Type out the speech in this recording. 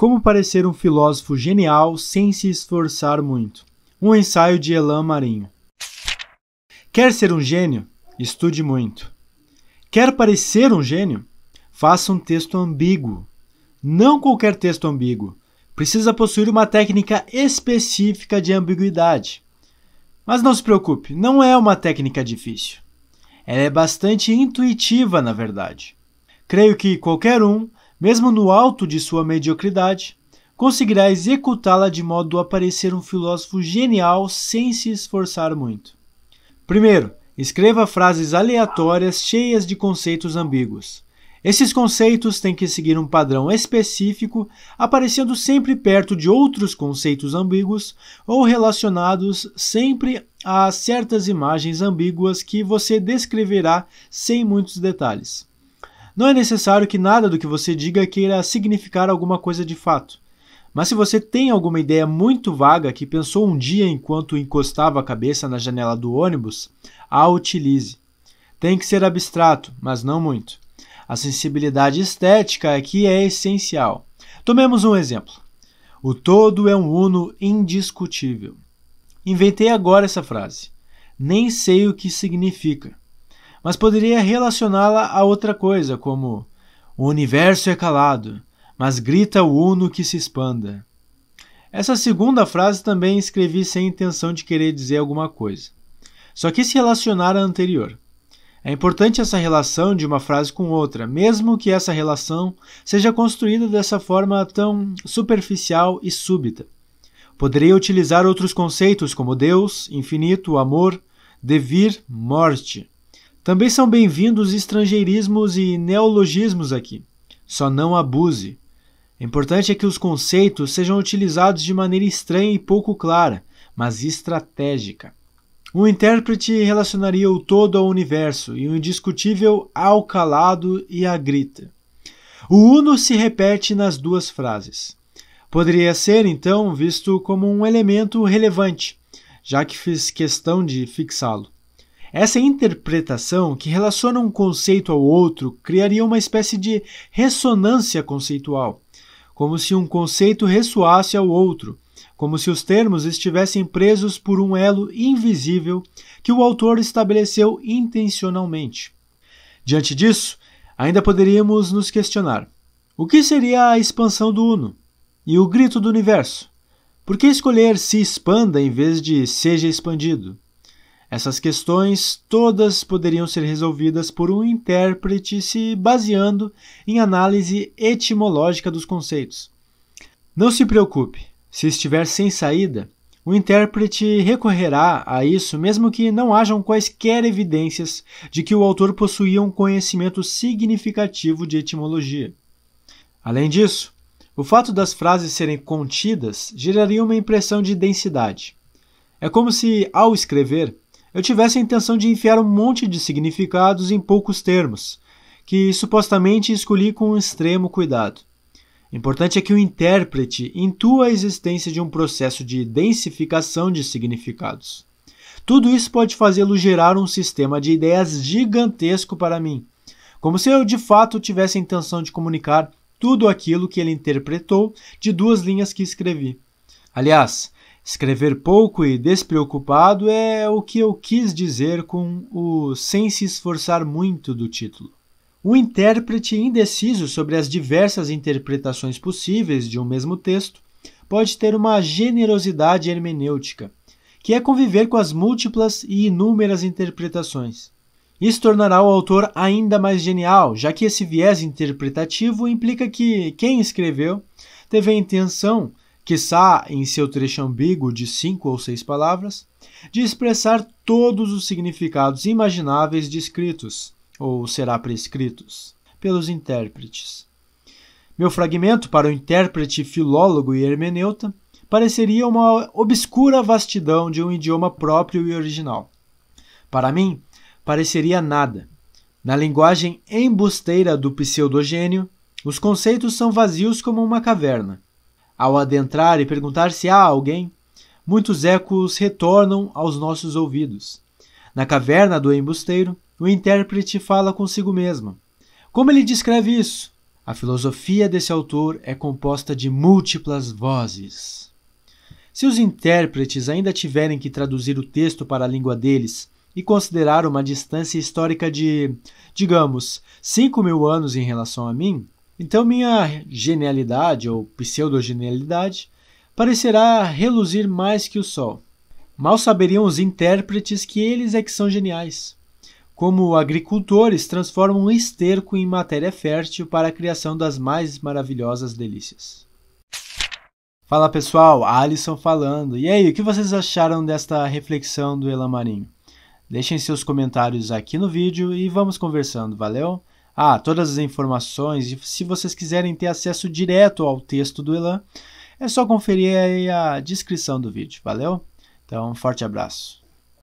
Como parecer um filósofo genial sem se esforçar muito. Um ensaio de Elan Marinho. Quer ser um gênio? Estude muito. Quer parecer um gênio? Faça um texto ambíguo. Não qualquer texto ambíguo. Precisa possuir uma técnica específica de ambiguidade. Mas não se preocupe, não é uma técnica difícil. Ela é bastante intuitiva, na verdade. Creio que qualquer um mesmo no alto de sua mediocridade, conseguirá executá-la de modo a parecer um filósofo genial sem se esforçar muito. Primeiro, escreva frases aleatórias cheias de conceitos ambíguos. Esses conceitos têm que seguir um padrão específico, aparecendo sempre perto de outros conceitos ambíguos ou relacionados sempre a certas imagens ambíguas que você descreverá sem muitos detalhes. Não é necessário que nada do que você diga queira significar alguma coisa de fato. Mas se você tem alguma ideia muito vaga que pensou um dia enquanto encostava a cabeça na janela do ônibus, a utilize. Tem que ser abstrato, mas não muito. A sensibilidade estética aqui é essencial. Tomemos um exemplo. O todo é um uno indiscutível. Inventei agora essa frase. Nem sei o que significa mas poderia relacioná-la a outra coisa, como o universo é calado, mas grita o uno que se expanda. Essa segunda frase também escrevi sem intenção de querer dizer alguma coisa. Só que se relacionar à anterior. É importante essa relação de uma frase com outra, mesmo que essa relação seja construída dessa forma tão superficial e súbita. Poderia utilizar outros conceitos como Deus, infinito, amor, devir, morte. Também são bem-vindos estrangeirismos e neologismos aqui, só não abuse. O importante é que os conceitos sejam utilizados de maneira estranha e pouco clara, mas estratégica. Um intérprete relacionaria o todo ao universo e o indiscutível ao calado e à grita. O uno se repete nas duas frases. Poderia ser, então, visto como um elemento relevante, já que fiz questão de fixá-lo. Essa interpretação, que relaciona um conceito ao outro, criaria uma espécie de ressonância conceitual, como se um conceito ressoasse ao outro, como se os termos estivessem presos por um elo invisível que o autor estabeleceu intencionalmente. Diante disso, ainda poderíamos nos questionar: o que seria a expansão do Uno? E o grito do universo? Por que escolher se expanda em vez de seja expandido? Essas questões todas poderiam ser resolvidas por um intérprete se baseando em análise etimológica dos conceitos. Não se preocupe, se estiver sem saída, o intérprete recorrerá a isso mesmo que não hajam quaisquer evidências de que o autor possuía um conhecimento significativo de etimologia. Além disso, o fato das frases serem contidas geraria uma impressão de densidade. É como se, ao escrever, eu tivesse a intenção de enfiar um monte de significados em poucos termos, que supostamente escolhi com um extremo cuidado. Importante é que o intérprete intua a existência de um processo de densificação de significados. Tudo isso pode fazê-lo gerar um sistema de ideias gigantesco para mim, como se eu de fato tivesse a intenção de comunicar tudo aquilo que ele interpretou de duas linhas que escrevi. Aliás, Escrever pouco e despreocupado é o que eu quis dizer com o sem se esforçar muito do título. O intérprete indeciso sobre as diversas interpretações possíveis de um mesmo texto pode ter uma generosidade hermenêutica, que é conviver com as múltiplas e inúmeras interpretações. Isso tornará o autor ainda mais genial, já que esse viés interpretativo implica que quem escreveu teve a intenção quiçá em seu trecho ambíguo de cinco ou seis palavras, de expressar todos os significados imagináveis descritos, ou será prescritos, pelos intérpretes. Meu fragmento para o intérprete filólogo e hermeneuta pareceria uma obscura vastidão de um idioma próprio e original. Para mim, pareceria nada. Na linguagem embusteira do pseudogênio, os conceitos são vazios como uma caverna ao adentrar e perguntar se há alguém, muitos ecos retornam aos nossos ouvidos. Na caverna do embusteiro, o intérprete fala consigo mesmo. Como ele descreve isso? A filosofia desse autor é composta de múltiplas vozes. Se os intérpretes ainda tiverem que traduzir o texto para a língua deles e considerar uma distância histórica de, digamos, 5 mil anos em relação a mim, então minha genialidade ou pseudogenialidade parecerá reluzir mais que o sol. Mal saberiam os intérpretes que eles é que são geniais. Como agricultores transformam um esterco em matéria fértil para a criação das mais maravilhosas delícias. Fala pessoal, Alisson falando. E aí, o que vocês acharam desta reflexão do Elamarinho? Deixem seus comentários aqui no vídeo e vamos conversando, valeu? Ah, todas as informações, e se vocês quiserem ter acesso direto ao texto do Elan, é só conferir aí a descrição do vídeo, valeu? Então, um forte abraço.